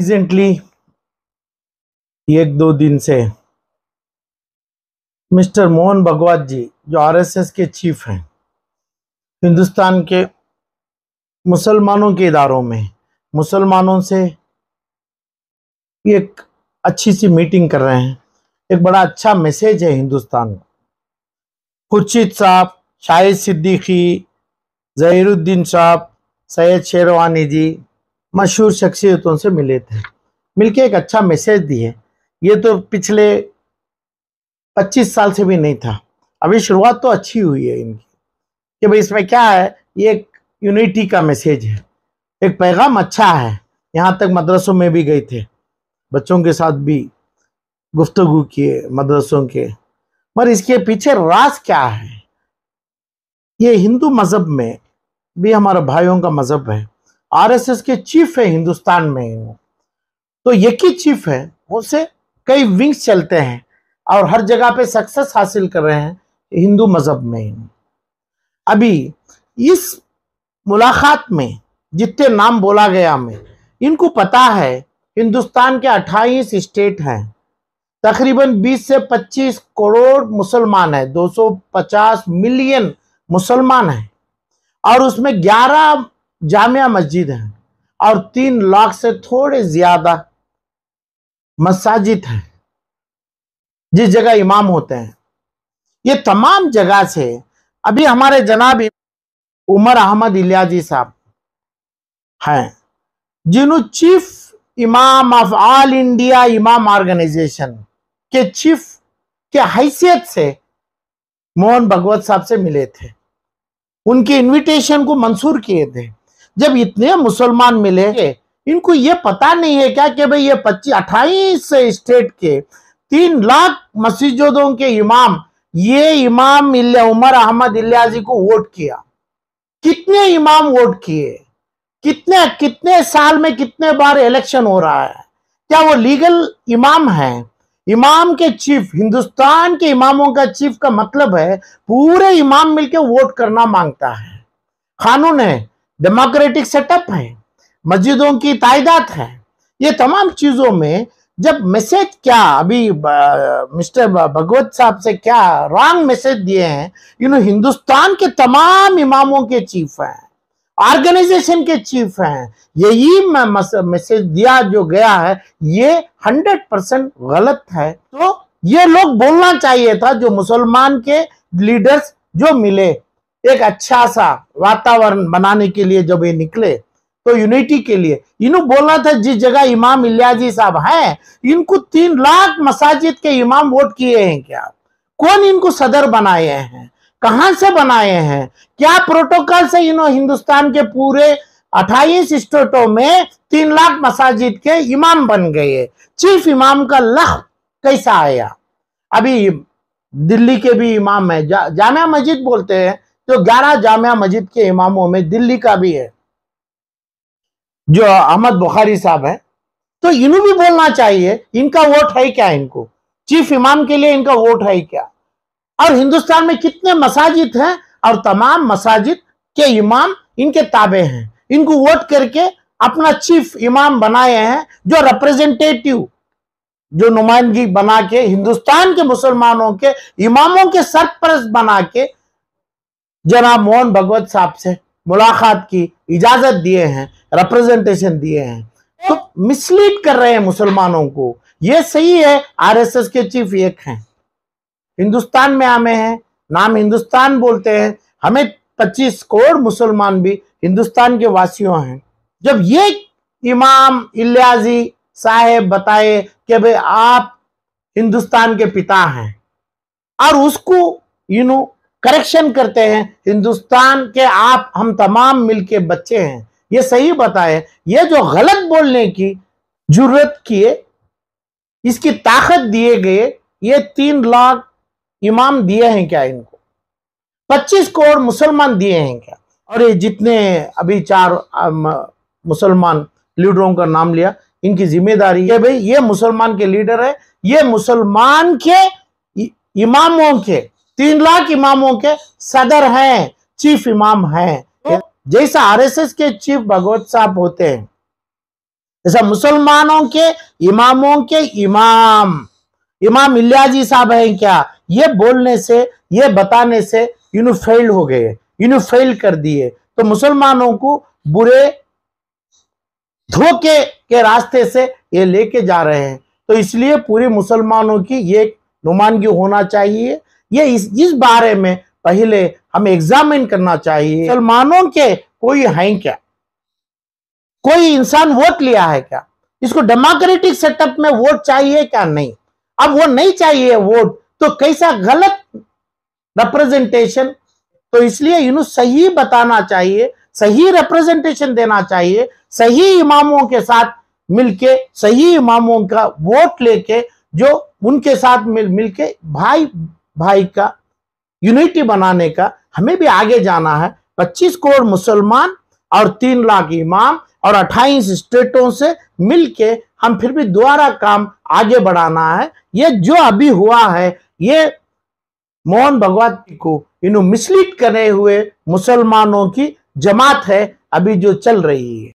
recently एक दो दिन से मिस्टर मोहन भगवत जी जो आरएसएस के चीफ हैं हिंदुस्तान के मुसलमानों के इदारों में मुसलमानों से एक अच्छी सी मीटिंग कर रहे हैं एक बड़ा अच्छा मैसेज है हिंदुस्तान को खुर्शीद साहब शाहिद सिद्दीकी जहीरुद्दीन साहब सैयद शेरवानी जी मशहूर शख्सियतों से मिले थे मिलके एक अच्छा मैसेज दिए ये तो पिछले 25 साल से भी नहीं था अभी शुरुआत तो अच्छी हुई है इनकी कि भाई इसमें क्या है ये एक यूनिटी का मैसेज है एक पैगाम अच्छा है यहाँ तक मदरसों में भी गए थे बच्चों के साथ भी गुफ्तगु किए मदरसों के मगर इसके पीछे राज क्या है ये हिंदू मज़हब में भी हमारे भाइयों का मज़हब है आरएसएस के चीफ है हिंदुस्तान में तो एक ही चीफ है उनसे कई विंग्स चलते हैं और हर जगह पे सक्सेस हासिल कर रहे हैं हिंदू मजहब में अभी इस मुलाकात में जितने नाम बोला गया में इनको पता है हिंदुस्तान के 28 स्टेट हैं तकरीबन 20 से 25 करोड़ मुसलमान हैं 250 मिलियन मुसलमान हैं और उसमें जामिया मस्जिद हैं और तीन लाख से थोड़े ज़्यादा मसाजिद हैं जिस जगह इमाम होते हैं ये तमाम जगह से अभी हमारे जनाब उमर अहमद इलियाजी साहब हैं जिन्हों chief imam of all India imam organisation के चीफ के हैसियत से मोहन भगवत साहब से मिले थे उनके इनविटेशन को मंसूर किए थे जब इतने मुसलमान मिले इनको ये पता नहीं है क्या कि भाई ये पच्चीस अट्ठाईस स्टेट के तीन लाख मस्जिदों के इमाम ये इमाम इल्या उमर अहमद इल्याजी को वोट किया कितने इमाम वोट किए कितने कितने साल में कितने बार इलेक्शन हो रहा है क्या वो लीगल इमाम है इमाम के चीफ हिंदुस्तान के इमामों का चीफ का मतलब है पूरे इमाम मिलके वोट करना मांगता है कानून है डेमोक्रेटिक सेटअप है मस्जिदों की तादाद है ये तमाम चीज़ों में जब मैसेज क्या अभी मिस्टर भगवत साहब से क्या रॉन्ग मैसेज दिए हैं यू नो हिंदुस्तान के तमाम इमामों के चीफ हैं ऑर्गेनाइजेशन के चीफ हैं यही मैसेज दिया जो गया है ये हंड्रेड परसेंट गलत है तो ये लोग बोलना चाहिए था जो मुसलमान के लीडर्स जो मिले एक अच्छा सा वातावरण बनाने के लिए जब ये निकले तो यूनिटी के लिए इन्हों बोलना था जिस जगह इमाम इलियाजी साहब हैं इनको तीन लाख मसाजिद के इमाम वोट किए हैं क्या कौन इनको सदर बनाए हैं कहां से बनाए हैं क्या प्रोटोकॉल से इन्हों हिंदुस्तान के पूरे अट्ठाईस स्टेटों में तीन लाख मसाजिद के इमाम बन गए चीफ इमाम का लख कैसा आया अभी दिल्ली के भी इमाम है जा, जामिया मस्जिद बोलते हैं तो 11 जामिया मस्जिद के इमामों में दिल्ली का भी है जो अहमद बुखारी साहब है तो इन्हों भी बोलना चाहिए इनका वोट है क्या इनको चीफ इमाम के लिए इनका वोट है क्या और हिंदुस्तान में कितने मसाजिद हैं और तमाम मसाजिद के इमाम इनके ताबे हैं इनको वोट करके अपना चीफ इमाम बनाए हैं जो रिप्रेजेंटेटिव जो नुमाइंदगी बना के हिंदुस्तान के मुसलमानों के इमामों के सरप्रस्त बना के जनाब मोहन भगवत साहब से मुलाकात की इजाजत दिए हैं रिप्रेजेंटेशन दिए हैं तो मिसलीड कर रहे हैं मुसलमानों को ये सही है आरएसएस के चीफ एक हैं हिंदुस्तान में आमे हैं नाम हिंदुस्तान बोलते हैं हमें 25 करोड़ मुसलमान भी हिंदुस्तान के वासियों हैं जब ये इमाम इलियाजी साहेब बताए कि भाई आप हिंदुस्तान के पिता हैं और उसको यू नो करेक्शन करते हैं हिंदुस्तान के आप हम तमाम मिलके बच्चे हैं ये सही बताए ये जो गलत बोलने की जरूरत किए इसकी ताकत दिए गए ये तीन लाख इमाम दिए हैं क्या इनको पच्चीस करोड़ मुसलमान दिए हैं क्या और ये जितने अभी चार मुसलमान लीडरों का नाम लिया इनकी जिम्मेदारी है भाई ये मुसलमान के लीडर है ये मुसलमान के इमामों के तीन लाख इमामों के सदर हैं चीफ इमाम हैं तो- जैसा आरएसएस के चीफ भगवत साहब होते हैं जैसा मुसलमानों के इमामों के इमाम इमाम इल्याजी साहब हैं क्या ये बोलने से ये बताने से यूनु फेल हो गए यूनु फेल कर दिए तो मुसलमानों को बुरे धोखे के रास्ते से ये लेके जा रहे हैं तो इसलिए पूरे मुसलमानों की ये नुमानगी होना चाहिए ये इस, जिस बारे में पहले हम एग्जामिन करना चाहिए मुसलमानों के कोई है क्या कोई इंसान वोट लिया है क्या इसको डेमोक्रेटिक सेटअप में वोट चाहिए क्या नहीं अब वो नहीं चाहिए वोट तो कैसा गलत रिप्रेजेंटेशन तो इसलिए यूनु सही बताना चाहिए सही रिप्रेजेंटेशन देना चाहिए सही इमामों के साथ मिलके सही इमामों का वोट लेके जो उनके साथ मिल मिलके भाई भाई का यूनिटी बनाने का हमें भी आगे जाना है 25 करोड़ मुसलमान और तीन लाख इमाम और अट्ठाईस स्टेटों से मिलके हम फिर भी दोबारा काम आगे बढ़ाना है ये जो अभी हुआ है ये मोहन भगवत को इन्हों मिसलीड करे हुए मुसलमानों की जमात है अभी जो चल रही है